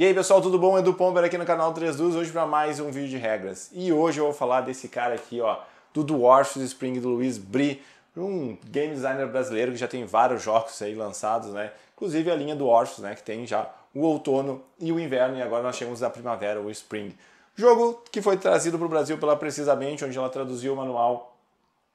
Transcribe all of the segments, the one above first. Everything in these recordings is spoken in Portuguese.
E aí pessoal, tudo bom? Edu Pomber aqui no canal 3 Duas, hoje para mais um vídeo de regras. E hoje eu vou falar desse cara aqui, ó, do Dwarfs Spring do Luiz Bri, um game designer brasileiro que já tem vários jogos aí lançados, né? Inclusive a linha do Orphos, né, que tem já o outono e o inverno e agora nós chegamos à primavera, o Spring. Jogo que foi trazido para o Brasil pela Precisamente, onde ela traduziu o manual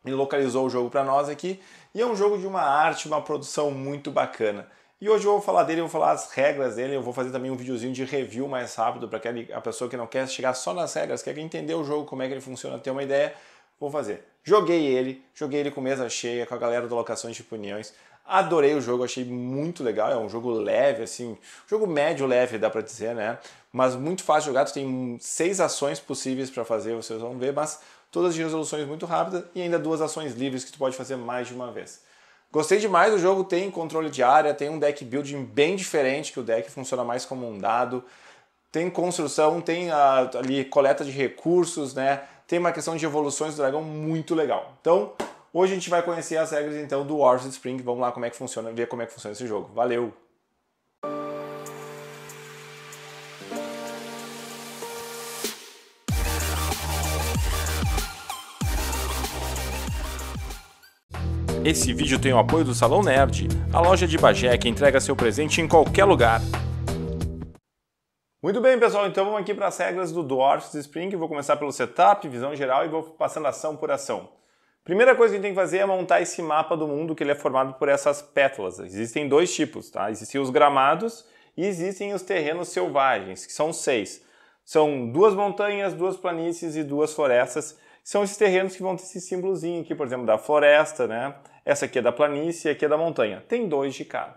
e localizou o jogo para nós aqui. E é um jogo de uma arte, uma produção muito bacana. E hoje eu vou falar dele, eu vou falar as regras dele, eu vou fazer também um videozinho de review mais rápido para a pessoa que não quer chegar só nas regras, quer entender o jogo, como é que ele funciona, ter uma ideia, vou fazer. Joguei ele, joguei ele com mesa cheia, com a galera do Locações de opiniões, Adorei o jogo, achei muito legal, é um jogo leve, assim, jogo médio leve, dá para dizer, né? Mas muito fácil de jogar, tu tem seis ações possíveis para fazer, vocês vão ver, mas todas de resoluções muito rápidas e ainda duas ações livres que tu pode fazer mais de uma vez. Gostei demais, do jogo tem controle de área, tem um deck building bem diferente, que o deck funciona mais como um dado. Tem construção, tem a, ali coleta de recursos, né? Tem uma questão de evoluções do dragão muito legal. Então, hoje a gente vai conhecer as regras então do of Spring, vamos lá como é que funciona, ver como é que funciona esse jogo. Valeu! Esse vídeo tem o apoio do Salão Nerd, a loja de Bagé que entrega seu presente em qualquer lugar. Muito bem, pessoal, então vamos aqui para as regras do Dwarfs Spring. Vou começar pelo setup, visão geral e vou passando ação por ação. Primeira coisa que a gente tem que fazer é montar esse mapa do mundo que ele é formado por essas pétalas. Existem dois tipos, tá? Existem os gramados e existem os terrenos selvagens, que são seis. São duas montanhas, duas planícies e duas florestas. São esses terrenos que vão ter esse símbolozinho aqui, por exemplo, da floresta, né? Essa aqui é da planície e aqui é da montanha. Tem dois de cada.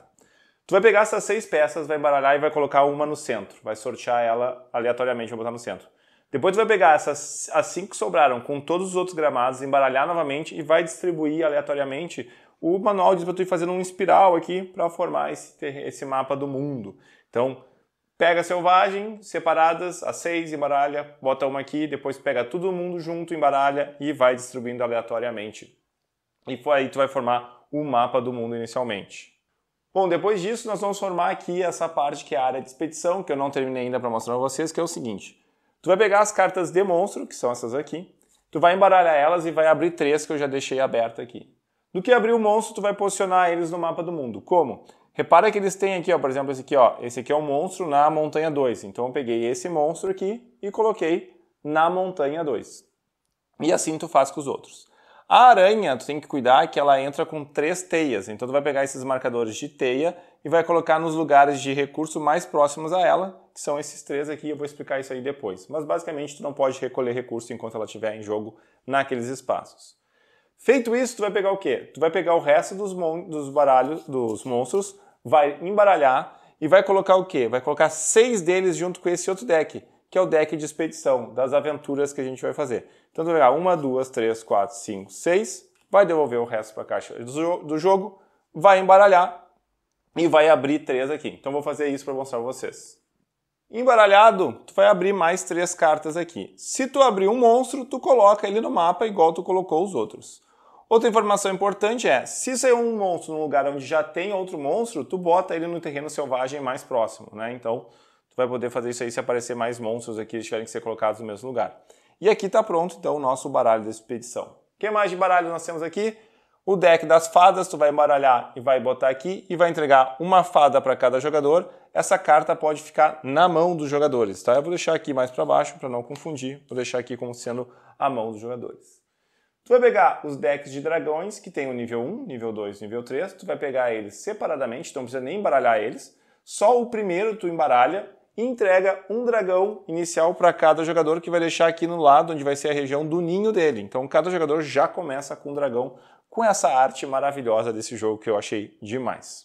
Tu vai pegar essas seis peças, vai embaralhar e vai colocar uma no centro. Vai sortear ela aleatoriamente, vai botar no centro. Depois tu vai pegar essas as cinco que sobraram com todos os outros gramados, embaralhar novamente e vai distribuir aleatoriamente. O manual diz para tu ir fazendo um espiral aqui para formar esse, esse mapa do mundo. Então, pega selvagem, separadas, as seis, embaralha, bota uma aqui, depois pega todo mundo junto, embaralha e vai distribuindo aleatoriamente e aí tu vai formar o mapa do mundo inicialmente. Bom, depois disso nós vamos formar aqui essa parte que é a área de expedição, que eu não terminei ainda para mostrar para vocês, que é o seguinte. Tu vai pegar as cartas de monstro, que são essas aqui, tu vai embaralhar elas e vai abrir três que eu já deixei aberta aqui. Do que abrir o monstro, tu vai posicionar eles no mapa do mundo. Como? Repara que eles têm aqui, ó, por exemplo, esse aqui, ó, esse aqui é o um monstro na montanha 2. Então eu peguei esse monstro aqui e coloquei na montanha 2. E assim tu faz com os outros. A aranha, tu tem que cuidar que ela entra com três teias. Então tu vai pegar esses marcadores de teia e vai colocar nos lugares de recurso mais próximos a ela, que são esses três aqui, eu vou explicar isso aí depois. Mas basicamente tu não pode recolher recurso enquanto ela estiver em jogo naqueles espaços. Feito isso, tu vai pegar o quê? Tu vai pegar o resto dos, dos baralhos dos monstros, vai embaralhar e vai colocar o quê? Vai colocar seis deles junto com esse outro deck que é o deck de expedição, das aventuras que a gente vai fazer. Então, tu vai pegar uma, duas, três, quatro, cinco, seis, vai devolver o resto para a caixa do jogo, vai embaralhar e vai abrir três aqui. Então, vou fazer isso para mostrar para vocês. Embaralhado, tu vai abrir mais três cartas aqui. Se tu abrir um monstro, tu coloca ele no mapa igual tu colocou os outros. Outra informação importante é, se sair um monstro num lugar onde já tem outro monstro, tu bota ele no terreno selvagem mais próximo, né? Então, vai poder fazer isso aí se aparecer mais monstros aqui, e tiverem que ser colocados no mesmo lugar. E aqui está pronto, então, o nosso baralho da expedição. O que mais de baralho nós temos aqui? O deck das fadas, tu vai embaralhar e vai botar aqui e vai entregar uma fada para cada jogador. Essa carta pode ficar na mão dos jogadores, tá? Eu vou deixar aqui mais para baixo para não confundir, vou deixar aqui como sendo a mão dos jogadores. Tu vai pegar os decks de dragões, que tem o nível 1, nível 2, nível 3, tu vai pegar eles separadamente, então não precisa nem embaralhar eles. Só o primeiro tu embaralha, e entrega um dragão inicial para cada jogador, que vai deixar aqui no lado onde vai ser a região do ninho dele. Então cada jogador já começa com um dragão, com essa arte maravilhosa desse jogo que eu achei demais.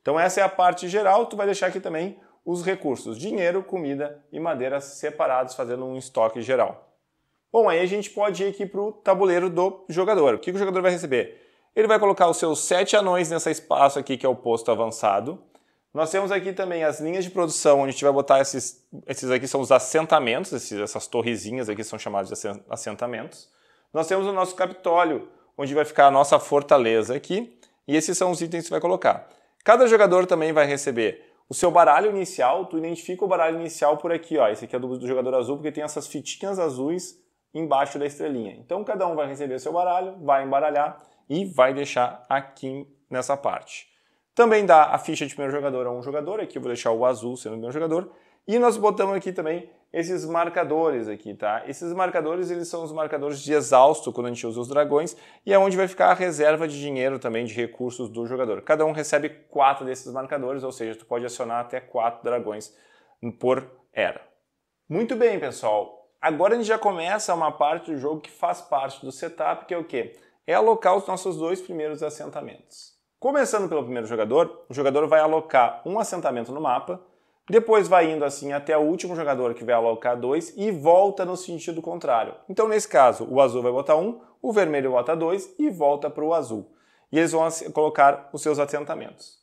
Então essa é a parte geral, tu vai deixar aqui também os recursos, dinheiro, comida e madeira separados, fazendo um estoque geral. Bom, aí a gente pode ir aqui para o tabuleiro do jogador. O que o jogador vai receber? Ele vai colocar os seus sete anões nesse espaço aqui, que é o posto avançado. Nós temos aqui também as linhas de produção, onde a gente vai botar esses, esses aqui são os assentamentos, esses, essas torrezinhas aqui são chamadas de assentamentos. Nós temos o nosso capitólio, onde vai ficar a nossa fortaleza aqui, e esses são os itens que você vai colocar. Cada jogador também vai receber o seu baralho inicial, tu identifica o baralho inicial por aqui, ó. Esse aqui é do, do jogador azul, porque tem essas fitinhas azuis embaixo da estrelinha. Então cada um vai receber seu baralho, vai embaralhar e vai deixar aqui nessa parte. Também dá a ficha de primeiro jogador a um jogador, aqui eu vou deixar o azul sendo o meu jogador. E nós botamos aqui também esses marcadores aqui, tá? Esses marcadores, eles são os marcadores de exausto quando a gente usa os dragões e é onde vai ficar a reserva de dinheiro também, de recursos do jogador. Cada um recebe quatro desses marcadores, ou seja, tu pode acionar até quatro dragões por era. Muito bem, pessoal. Agora a gente já começa uma parte do jogo que faz parte do setup, que é o quê? É alocar os nossos dois primeiros assentamentos. Começando pelo primeiro jogador, o jogador vai alocar um assentamento no mapa, depois vai indo assim até o último jogador que vai alocar dois e volta no sentido contrário. Então, nesse caso, o azul vai botar um, o vermelho bota dois e volta para o azul. E eles vão colocar os seus assentamentos.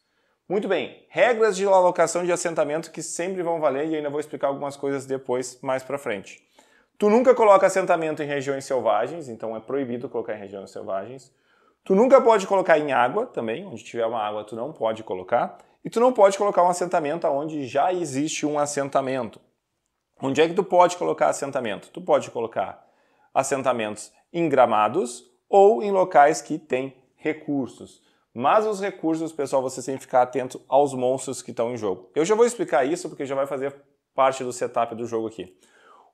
Muito bem, regras de alocação de assentamento que sempre vão valer e ainda vou explicar algumas coisas depois, mais para frente. Tu nunca coloca assentamento em regiões selvagens, então é proibido colocar em regiões selvagens. Tu nunca pode colocar em água também, onde tiver uma água tu não pode colocar. E tu não pode colocar um assentamento onde já existe um assentamento. Onde é que tu pode colocar assentamento? Tu pode colocar assentamentos em gramados ou em locais que têm recursos. Mas os recursos, pessoal, vocês têm que ficar atento aos monstros que estão em jogo. Eu já vou explicar isso porque já vai fazer parte do setup do jogo aqui.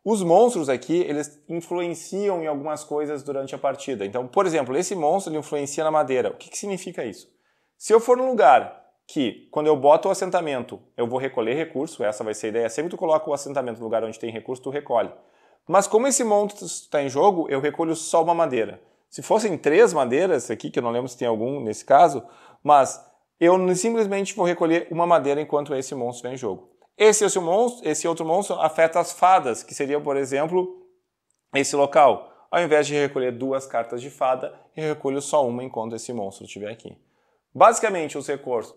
Os monstros aqui, eles influenciam em algumas coisas durante a partida. Então, por exemplo, esse monstro ele influencia na madeira. O que, que significa isso? Se eu for num lugar que, quando eu boto o assentamento, eu vou recolher recurso, essa vai ser a ideia. É sempre que tu coloca o assentamento no lugar onde tem recurso, tu recolhe. Mas como esse monstro está em jogo, eu recolho só uma madeira. Se fossem três madeiras aqui, que eu não lembro se tem algum nesse caso, mas eu simplesmente vou recolher uma madeira enquanto esse monstro está em jogo. Esse, esse, monstro, esse outro monstro afeta as fadas, que seria, por exemplo, esse local. Ao invés de recolher duas cartas de fada, eu recolho só uma enquanto esse monstro estiver aqui. Basicamente, os,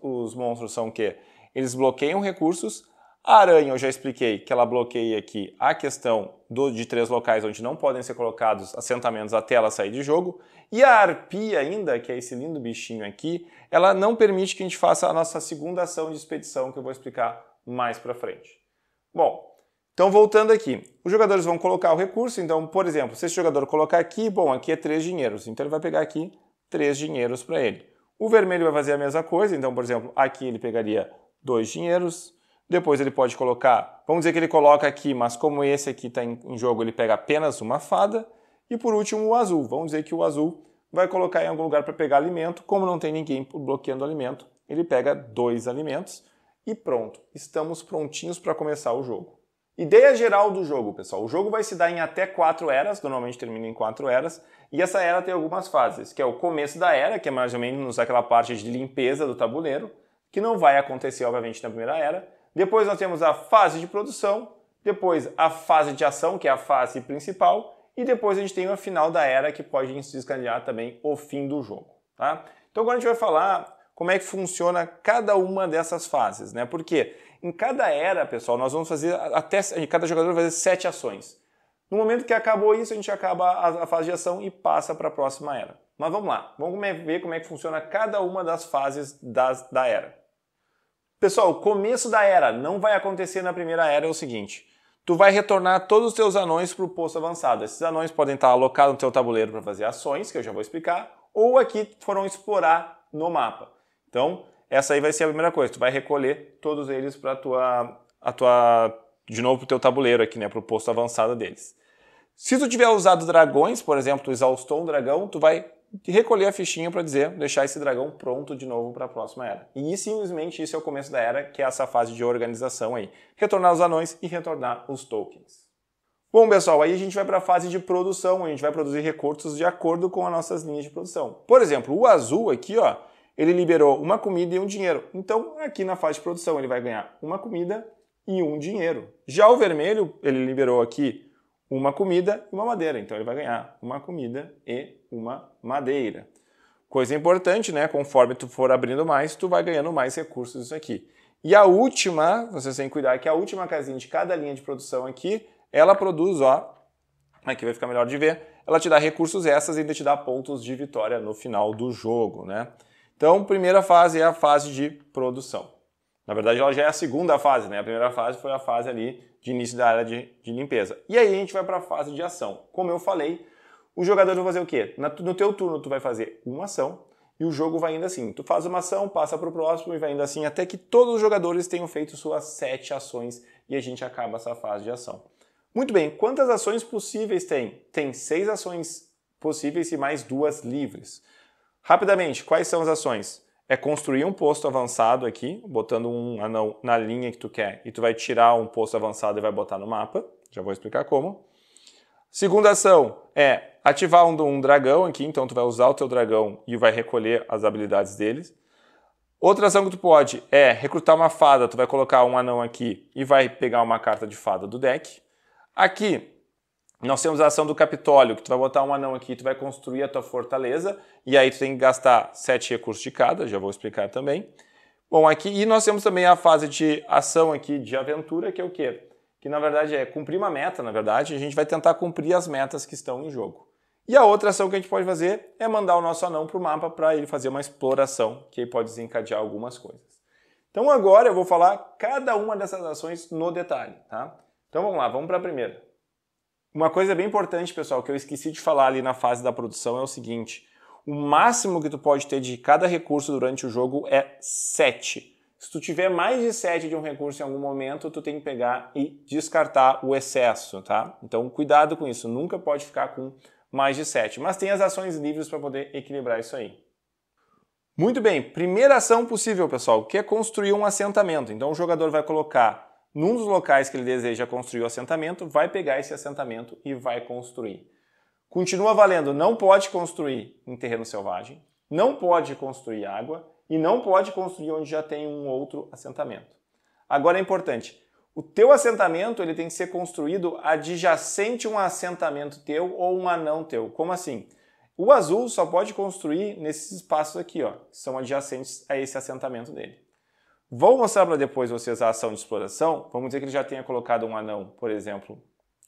os monstros são o quê? Eles bloqueiam recursos. A aranha, eu já expliquei que ela bloqueia aqui a questão do, de três locais onde não podem ser colocados assentamentos até ela sair de jogo. E a arpia ainda, que é esse lindo bichinho aqui, ela não permite que a gente faça a nossa segunda ação de expedição, que eu vou explicar mais para frente. Bom, então voltando aqui, os jogadores vão colocar o recurso, então, por exemplo, se esse jogador colocar aqui, bom, aqui é três dinheiros, então ele vai pegar aqui três dinheiros para ele. O vermelho vai fazer a mesma coisa, então, por exemplo, aqui ele pegaria dois dinheiros, depois ele pode colocar, vamos dizer que ele coloca aqui, mas como esse aqui está em jogo, ele pega apenas uma fada, e por último o azul, vamos dizer que o azul vai colocar em algum lugar para pegar alimento, como não tem ninguém bloqueando alimento, ele pega dois alimentos, e pronto, estamos prontinhos para começar o jogo. Ideia geral do jogo, pessoal. O jogo vai se dar em até quatro eras, normalmente termina em quatro eras, e essa era tem algumas fases, que é o começo da era, que é mais ou menos aquela parte de limpeza do tabuleiro, que não vai acontecer, obviamente, na primeira era. Depois nós temos a fase de produção, depois a fase de ação, que é a fase principal, e depois a gente tem o final da era, que pode desencadear também o fim do jogo. Tá? Então agora a gente vai falar como é que funciona cada uma dessas fases, né? Porque em cada era, pessoal, nós vamos fazer até cada jogador vai fazer sete ações. No momento que acabou isso, a gente acaba a, a fase de ação e passa para a próxima era. Mas vamos lá, vamos ver como é que funciona cada uma das fases das, da era. Pessoal, o começo da era não vai acontecer na primeira era é o seguinte: tu vai retornar todos os teus anões para o posto avançado. Esses anões podem estar tá alocados no teu tabuleiro para fazer ações, que eu já vou explicar, ou aqui foram explorar no mapa. Então, essa aí vai ser a primeira coisa. Tu vai recolher todos eles para tua, a tua, de novo para o teu tabuleiro aqui, né, para o posto avançado deles. Se tu tiver usado dragões, por exemplo, tu exaustou um dragão, tu vai recolher a fichinha para dizer, deixar esse dragão pronto de novo para a próxima era. E simplesmente isso é o começo da era, que é essa fase de organização aí. Retornar os anões e retornar os tokens. Bom, pessoal, aí a gente vai para a fase de produção, a gente vai produzir recursos de acordo com as nossas linhas de produção. Por exemplo, o azul aqui, ó, ele liberou uma comida e um dinheiro. Então, aqui na fase de produção, ele vai ganhar uma comida e um dinheiro. Já o vermelho, ele liberou aqui uma comida e uma madeira. Então, ele vai ganhar uma comida e uma madeira. Coisa importante, né? Conforme tu for abrindo mais, tu vai ganhando mais recursos isso aqui. E a última, vocês têm que cuidar é que a última casinha de cada linha de produção aqui, ela produz, ó, aqui vai ficar melhor de ver, ela te dá recursos essas e ainda te dá pontos de vitória no final do jogo, né? Então, primeira fase é a fase de produção. Na verdade, ela já é a segunda fase, né? A primeira fase foi a fase ali de início da área de, de limpeza. E aí a gente vai para a fase de ação. Como eu falei, o jogador vai fazer o quê? Na, no teu turno tu vai fazer uma ação e o jogo vai indo assim. Tu faz uma ação, passa para o próximo e vai indo assim até que todos os jogadores tenham feito suas sete ações e a gente acaba essa fase de ação. Muito bem, quantas ações possíveis tem? Tem seis ações possíveis e mais duas livres. Rapidamente, quais são as ações? É construir um posto avançado aqui, botando um anão na linha que tu quer, e tu vai tirar um posto avançado e vai botar no mapa. Já vou explicar como. Segunda ação é ativar um, um dragão aqui, então tu vai usar o teu dragão e vai recolher as habilidades deles. Outra ação que tu pode é recrutar uma fada, tu vai colocar um anão aqui e vai pegar uma carta de fada do deck. Aqui nós temos a ação do Capitólio, que tu vai botar um anão aqui, tu vai construir a tua fortaleza, e aí tu tem que gastar sete recursos de cada, já vou explicar também. Bom, aqui, e nós temos também a fase de ação aqui, de aventura, que é o quê? Que na verdade é cumprir uma meta, na verdade, a gente vai tentar cumprir as metas que estão em jogo. E a outra ação que a gente pode fazer é mandar o nosso anão para o mapa para ele fazer uma exploração, que aí pode desencadear algumas coisas. Então agora eu vou falar cada uma dessas ações no detalhe, tá? Então vamos lá, vamos para a primeira. Uma coisa bem importante, pessoal, que eu esqueci de falar ali na fase da produção é o seguinte: o máximo que tu pode ter de cada recurso durante o jogo é 7. Se tu tiver mais de 7 de um recurso em algum momento, tu tem que pegar e descartar o excesso, tá? Então cuidado com isso, nunca pode ficar com mais de 7. Mas tem as ações livres para poder equilibrar isso aí. Muito bem, primeira ação possível, pessoal, que é construir um assentamento. Então o jogador vai colocar num dos locais que ele deseja construir o assentamento, vai pegar esse assentamento e vai construir. Continua valendo, não pode construir em terreno selvagem, não pode construir água e não pode construir onde já tem um outro assentamento. Agora é importante, o teu assentamento ele tem que ser construído adjacente a um assentamento teu ou um anão teu. Como assim? O azul só pode construir nesses espaços aqui, ó, que são adjacentes a esse assentamento dele. Vou mostrar para depois vocês a ação de exploração. Vamos dizer que ele já tenha colocado um anão, por exemplo,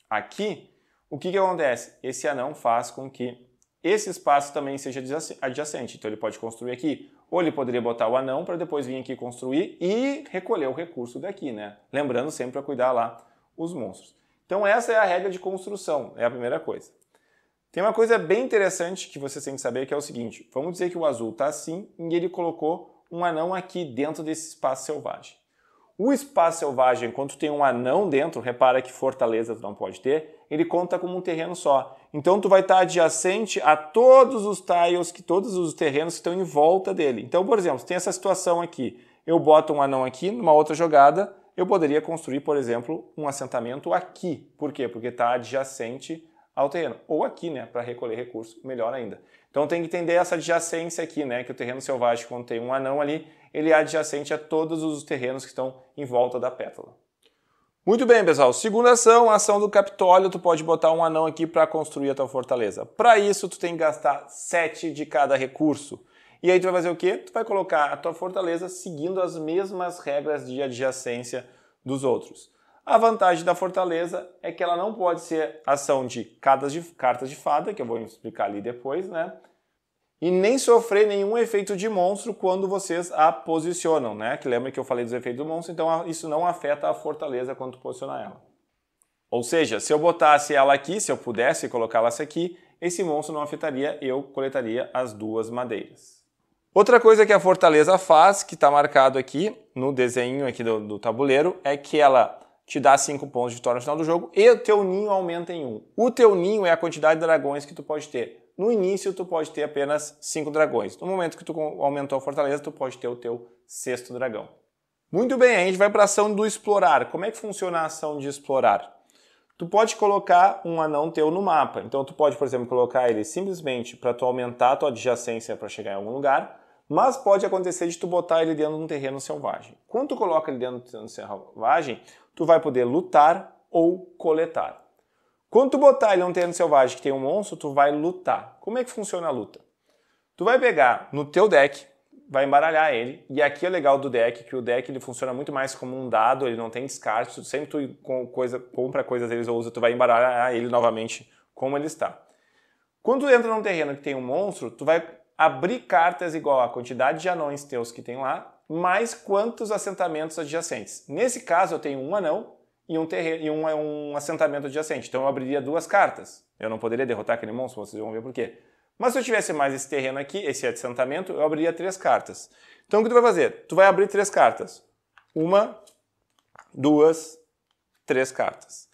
aqui. O que, que acontece? Esse anão faz com que esse espaço também seja adjacente. Então ele pode construir aqui. Ou ele poderia botar o anão para depois vir aqui construir e recolher o recurso daqui, né? Lembrando sempre para cuidar lá os monstros. Então essa é a regra de construção, é a primeira coisa. Tem uma coisa bem interessante que vocês têm que saber que é o seguinte. Vamos dizer que o azul está assim e ele colocou um anão aqui dentro desse espaço selvagem. O espaço selvagem, quando tem um anão dentro, repara que fortaleza tu não pode ter, ele conta como um terreno só. Então tu vai estar adjacente a todos os tiles, que todos os terrenos que estão em volta dele. Então, por exemplo, tem essa situação aqui. Eu boto um anão aqui, numa outra jogada, eu poderia construir, por exemplo, um assentamento aqui. Por quê? Porque está adjacente ao terreno, ou aqui, né, para recolher recurso, melhor ainda. Então tem que entender essa adjacência aqui, né, que o terreno selvagem, quando tem um anão ali, ele é adjacente a todos os terrenos que estão em volta da pétala. Muito bem, pessoal. Segunda ação, ação do Capitólio, tu pode botar um anão aqui para construir a tua fortaleza. Para isso, tu tem que gastar 7 de cada recurso. E aí tu vai fazer o quê? Tu vai colocar a tua fortaleza seguindo as mesmas regras de adjacência dos outros. A vantagem da fortaleza é que ela não pode ser ação de cartas de, cartas de fada, que eu vou explicar ali depois, né? E nem sofrer nenhum efeito de monstro quando vocês a posicionam, né? Que lembra que eu falei dos efeitos do monstro, então isso não afeta a fortaleza quando posicionar ela. Ou seja, se eu botasse ela aqui, se eu pudesse colocá-la aqui, esse monstro não afetaria, eu coletaria as duas madeiras. Outra coisa que a fortaleza faz, que está marcado aqui no desenho aqui do, do tabuleiro, é que ela te dá 5 pontos de vitória no final do jogo e o teu ninho aumenta em 1. Um. O teu ninho é a quantidade de dragões que tu pode ter. No início, tu pode ter apenas 5 dragões. No momento que tu aumentou a fortaleza, tu pode ter o teu sexto dragão. Muito bem, a gente vai para a ação do explorar. Como é que funciona a ação de explorar? Tu pode colocar um anão teu no mapa. Então tu pode, por exemplo, colocar ele simplesmente para tu aumentar a tua adjacência para chegar em algum lugar, mas pode acontecer de tu botar ele dentro de um terreno selvagem. Quando tu coloca ele dentro de um terreno selvagem, tu vai poder lutar ou coletar. Quando tu botar ele um terreno selvagem que tem um monstro, tu vai lutar. Como é que funciona a luta? Tu vai pegar no teu deck, vai embaralhar ele, e aqui é legal do deck, que o deck ele funciona muito mais como um dado, ele não tem descarte, sempre tu coisa, compra coisas deles ou usa, tu vai embaralhar ele novamente como ele está. Quando tu entra num terreno que tem um monstro, tu vai abrir cartas igual à quantidade de anões teus que tem lá mais quantos assentamentos adjacentes. Nesse caso, eu tenho um anão e um, terreno, e um, um assentamento adjacente. Então eu abriria duas cartas. Eu não poderia derrotar aquele monstro, vocês vão ver por quê. Mas se eu tivesse mais esse terreno aqui, esse assentamento, eu abriria três cartas. Então o que tu vai fazer? Tu vai abrir três cartas. Uma, duas, três cartas.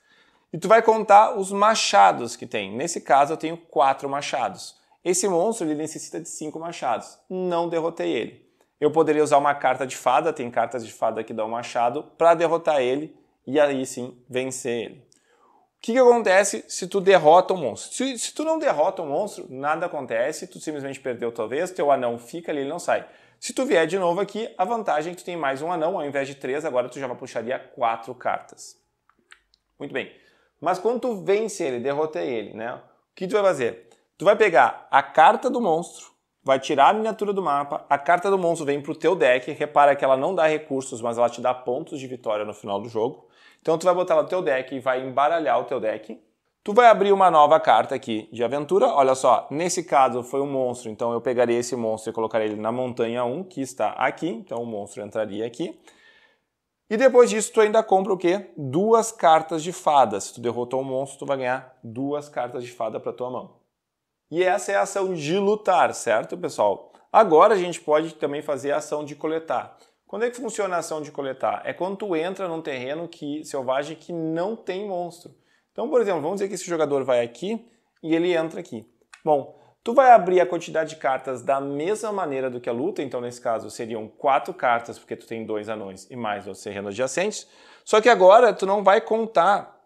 E tu vai contar os machados que tem. Nesse caso eu tenho quatro machados. Esse monstro ele necessita de cinco machados. Não derrotei ele eu poderia usar uma carta de fada, tem cartas de fada que dão um machado, para derrotar ele e aí sim vencer ele. O que, que acontece se tu derrota o um monstro? Se, se, tu não derrota o um monstro, nada acontece, tu simplesmente perdeu tua vez, teu anão fica ali, ele não sai. Se tu vier de novo aqui, a vantagem é que tu tem mais um anão, ao invés de três, agora tu já puxaria quatro cartas. Muito bem. Mas quando tu vence ele, derrota ele, né? O que tu vai fazer? Tu vai pegar a carta do monstro, vai tirar a miniatura do mapa, a carta do monstro vem para o teu deck, repara que ela não dá recursos, mas ela te dá pontos de vitória no final do jogo. Então tu vai botar ela no teu deck e vai embaralhar o teu deck. Tu vai abrir uma nova carta aqui de aventura. Olha só, nesse caso foi um monstro, então eu pegaria esse monstro e colocaria ele na montanha 1, que está aqui, então o monstro entraria aqui. E depois disso tu ainda compra o quê? Duas cartas de fada. Se tu derrotou um monstro, tu vai ganhar duas cartas de fada para tua mão. E essa é a ação de lutar, certo, pessoal? Agora a gente pode também fazer a ação de coletar. Quando é que funciona a ação de coletar? É quando tu entra num terreno que selvagem que não tem monstro. Então, por exemplo, vamos dizer que esse jogador vai aqui e ele entra aqui. Bom, tu vai abrir a quantidade de cartas da mesma maneira do que a luta, então nesse caso seriam quatro cartas, porque tu tem dois anões e mais os terrenos adjacentes. Só que agora tu não vai contar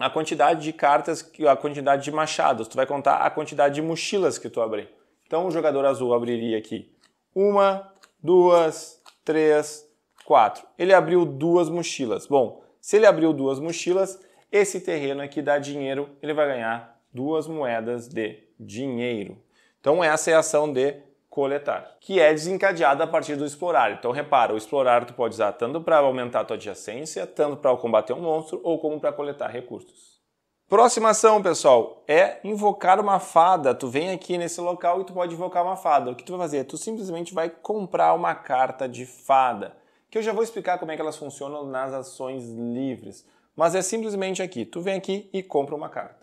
a quantidade de cartas, que, a quantidade de machados, tu vai contar a quantidade de mochilas que tu abrir. Então o jogador azul abriria aqui uma, duas, três, quatro. Ele abriu duas mochilas. Bom, se ele abriu duas mochilas, esse terreno aqui dá dinheiro, ele vai ganhar duas moedas de dinheiro. Então essa é a ação de coletar, que é desencadeada a partir do explorar. Então repara, o explorar tu pode usar tanto para aumentar a tua adjacência, tanto para combater um monstro ou como para coletar recursos. Próxima ação, pessoal, é invocar uma fada. Tu vem aqui nesse local e tu pode invocar uma fada. O que tu vai fazer? Tu simplesmente vai comprar uma carta de fada, que eu já vou explicar como é que elas funcionam nas ações livres. Mas é simplesmente aqui, tu vem aqui e compra uma carta.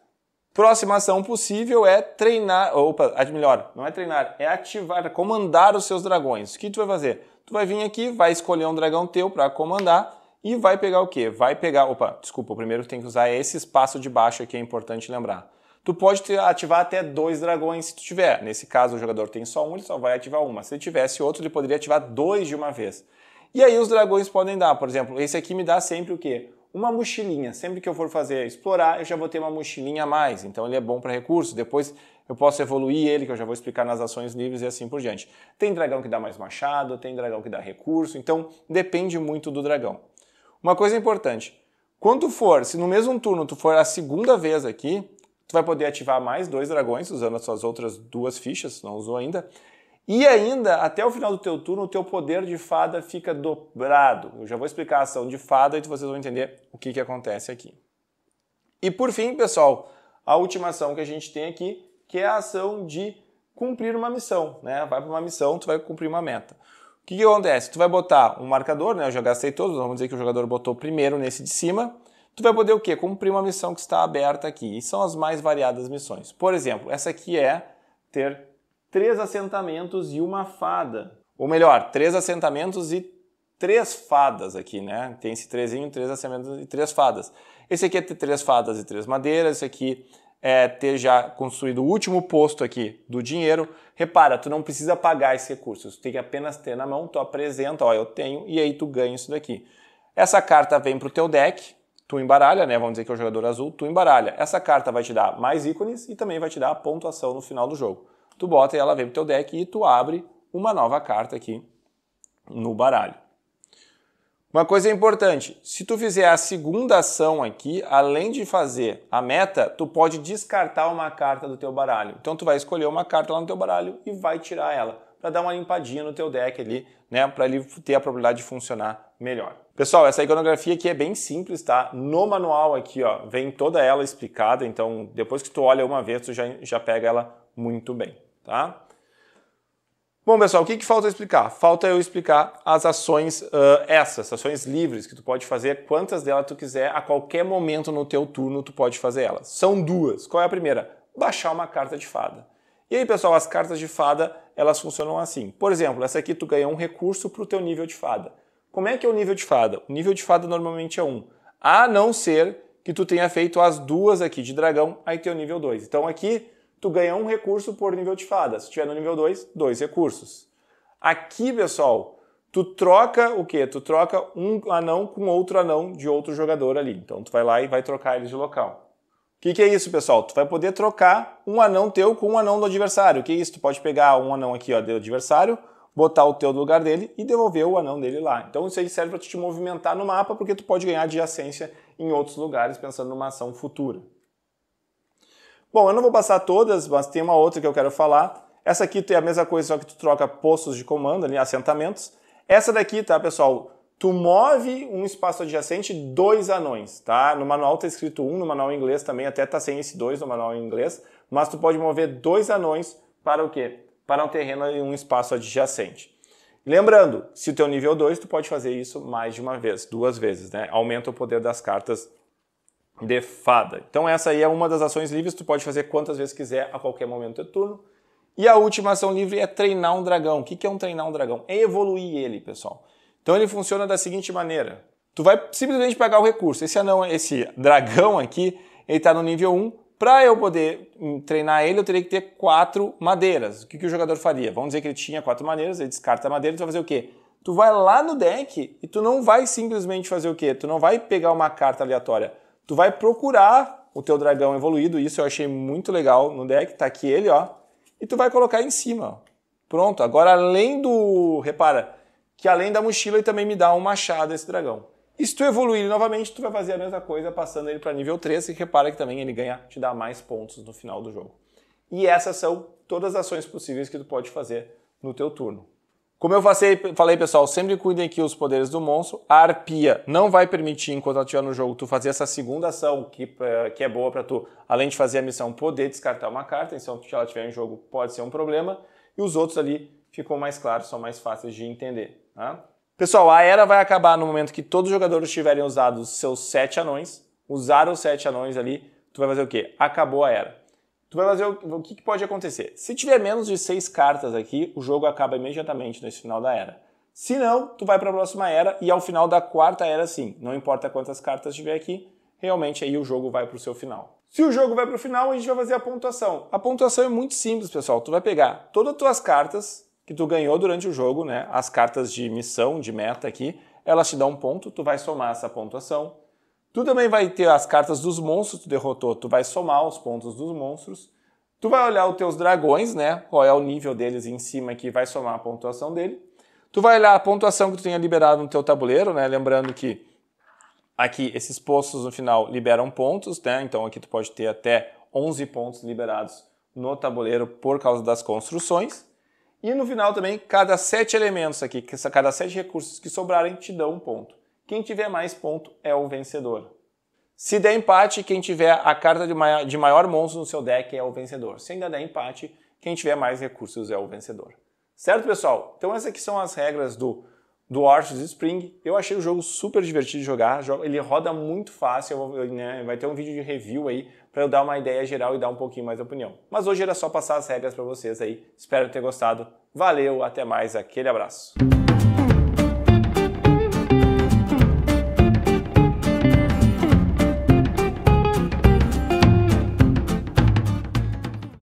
Próxima ação possível é treinar, opa, melhor, não é treinar, é ativar, comandar os seus dragões. O que tu vai fazer? Tu vai vir aqui, vai escolher um dragão teu para comandar e vai pegar o quê? Vai pegar, opa, desculpa, o primeiro que tem que usar é esse espaço de baixo aqui, é importante lembrar. Tu pode ativar até dois dragões se tu tiver. Nesse caso, o jogador tem só um, ele só vai ativar uma. Se ele tivesse outro, ele poderia ativar dois de uma vez. E aí os dragões podem dar, por exemplo, esse aqui me dá sempre o quê? uma mochilinha. Sempre que eu for fazer explorar, eu já vou ter uma mochilinha a mais. Então ele é bom para recursos. Depois eu posso evoluir ele, que eu já vou explicar nas ações livres e assim por diante. Tem dragão que dá mais machado, tem dragão que dá recurso, então depende muito do dragão. Uma coisa importante, quando for, se no mesmo turno tu for a segunda vez aqui, tu vai poder ativar mais dois dragões usando as suas outras duas fichas, não usou ainda, e ainda, até o final do teu turno, o teu poder de fada fica dobrado. Eu já vou explicar a ação de fada e vocês vão entender o que, que acontece aqui. E por fim, pessoal, a última ação que a gente tem aqui, que é a ação de cumprir uma missão. Né? Vai para uma missão, tu vai cumprir uma meta. O que, que acontece? Tu vai botar um marcador, né? eu já gastei todos, vamos dizer que o jogador botou primeiro nesse de cima, tu vai poder o quê? Cumprir uma missão que está aberta aqui. E são as mais variadas missões. Por exemplo, essa aqui é ter três assentamentos e uma fada. Ou melhor, três assentamentos e três fadas aqui, né? Tem esse trezinho, três assentamentos e três fadas. Esse aqui é ter três fadas e três madeiras, esse aqui é ter já construído o último posto aqui do dinheiro. Repara, tu não precisa pagar esse recurso, tu tem que apenas ter na mão, tu apresenta, ó, eu tenho, e aí tu ganha isso daqui. Essa carta vem para o teu deck, tu embaralha, né? Vamos dizer que é o jogador azul, tu embaralha. Essa carta vai te dar mais ícones e também vai te dar a pontuação no final do jogo tu bota e ela vem pro teu deck e tu abre uma nova carta aqui no baralho. Uma coisa importante, se tu fizer a segunda ação aqui, além de fazer a meta, tu pode descartar uma carta do teu baralho. Então tu vai escolher uma carta lá no teu baralho e vai tirar ela para dar uma limpadinha no teu deck ali, né, para ele ter a probabilidade de funcionar melhor. Pessoal, essa iconografia aqui é bem simples, tá? No manual aqui, ó, vem toda ela explicada, então depois que tu olha uma vez, tu já, já pega ela muito bem. Tá? Bom, pessoal, o que, que falta explicar? Falta eu explicar as ações uh, essas, ações livres, que tu pode fazer quantas delas tu quiser, a qualquer momento no teu turno tu pode fazer elas. São duas. Qual é a primeira? Baixar uma carta de fada. E aí, pessoal, as cartas de fada, elas funcionam assim. Por exemplo, essa aqui tu ganha um recurso para o teu nível de fada. Como é que é o nível de fada? O nível de fada normalmente é 1. A não ser que tu tenha feito as duas aqui de dragão, aí teu nível 2. Então aqui tu ganha um recurso por nível de fada. Se tiver no nível 2, dois recursos. Aqui, pessoal, tu troca o quê? Tu troca um anão com outro anão de outro jogador ali. Então tu vai lá e vai trocar eles de local. O que, que, é isso, pessoal? Tu vai poder trocar um anão teu com um anão do adversário. O que é isso? Tu pode pegar um anão aqui ó, do adversário, botar o teu no lugar dele e devolver o anão dele lá. Então isso aí serve para te movimentar no mapa, porque tu pode ganhar adjacência em outros lugares, pensando numa ação futura. Bom, eu não vou passar todas, mas tem uma outra que eu quero falar. Essa aqui é a mesma coisa, só que tu troca postos de comando, ali, né, assentamentos. Essa daqui, tá, pessoal? Tu move um espaço adjacente dois anões, tá? No manual tá escrito um, no manual em inglês também, até tá sem esse dois no manual em inglês, mas tu pode mover dois anões para o quê? Para um terreno e um espaço adjacente. Lembrando, se o teu nível 2, tu pode fazer isso mais de uma vez, duas vezes, né? Aumenta o poder das cartas de fada. Então essa aí é uma das ações livres, tu pode fazer quantas vezes quiser a qualquer momento do é turno. E a última ação livre é treinar um dragão. O que é um treinar um dragão? É evoluir ele, pessoal. Então ele funciona da seguinte maneira. Tu vai simplesmente pegar o recurso. Esse anão, esse dragão aqui, ele está no nível 1. Para eu poder hum, treinar ele, eu teria que ter quatro madeiras. O que, que o jogador faria? Vamos dizer que ele tinha quatro madeiras, ele descarta a madeira, tu vai fazer o quê? Tu vai lá no deck e tu não vai simplesmente fazer o quê? Tu não vai pegar uma carta aleatória tu vai procurar o teu dragão evoluído, isso eu achei muito legal no deck, tá aqui ele, ó, e tu vai colocar em cima, ó. Pronto, agora além do, repara, que além da mochila ele também me dá um machado esse dragão. E se tu evoluir novamente, tu vai fazer a mesma coisa passando ele para nível 3 e repara que também ele ganha, te dá mais pontos no final do jogo. E essas são todas as ações possíveis que tu pode fazer no teu turno. Como eu falei, pessoal, sempre cuidem aqui os poderes do monstro. A arpia não vai permitir, enquanto ela estiver no jogo, tu fazer essa segunda ação que, eh, que é boa para tu, além de fazer a missão, poder descartar uma carta. Então, se ela estiver em jogo, pode ser um problema. E os outros ali ficam mais claros, são mais fáceis de entender. Tá? Pessoal, a era vai acabar no momento que todos os jogadores tiverem usado seus sete anões. Usaram os sete anões ali, tu vai fazer o quê? Acabou a era tu vai fazer o, o que, que, pode acontecer. Se tiver menos de seis cartas aqui, o jogo acaba imediatamente nesse final da era. Se não, tu vai para a próxima era e ao final da quarta era sim. Não importa quantas cartas tiver aqui, realmente aí o jogo vai para o seu final. Se o jogo vai para o final, a gente vai fazer a pontuação. A pontuação é muito simples, pessoal. Tu vai pegar todas as tuas cartas que tu ganhou durante o jogo, né? As cartas de missão, de meta aqui, elas te dão um ponto, tu vai somar essa pontuação Tu também vai ter as cartas dos monstros, tu derrotou, tu vai somar os pontos dos monstros. Tu vai olhar os teus dragões, né? Qual é o nível deles em cima que vai somar a pontuação dele. Tu vai olhar a pontuação que tu tenha liberado no teu tabuleiro, né? Lembrando que aqui esses postos no final liberam pontos, né? Então aqui tu pode ter até 11 pontos liberados no tabuleiro por causa das construções. E no final também, cada sete elementos aqui, cada sete recursos que sobrarem te dão um ponto. Quem tiver mais ponto é o vencedor. Se der empate, quem tiver a carta de maior monstro no seu deck é o vencedor. Se ainda der empate, quem tiver mais recursos é o vencedor. Certo, pessoal? Então essas aqui são as regras do, do Arches Spring. Eu achei o jogo super divertido de jogar, ele roda muito fácil, né, vai ter um vídeo de review aí para eu dar uma ideia geral e dar um pouquinho mais de opinião. Mas hoje era só passar as regras para vocês aí, espero ter gostado. Valeu, até mais, aquele abraço.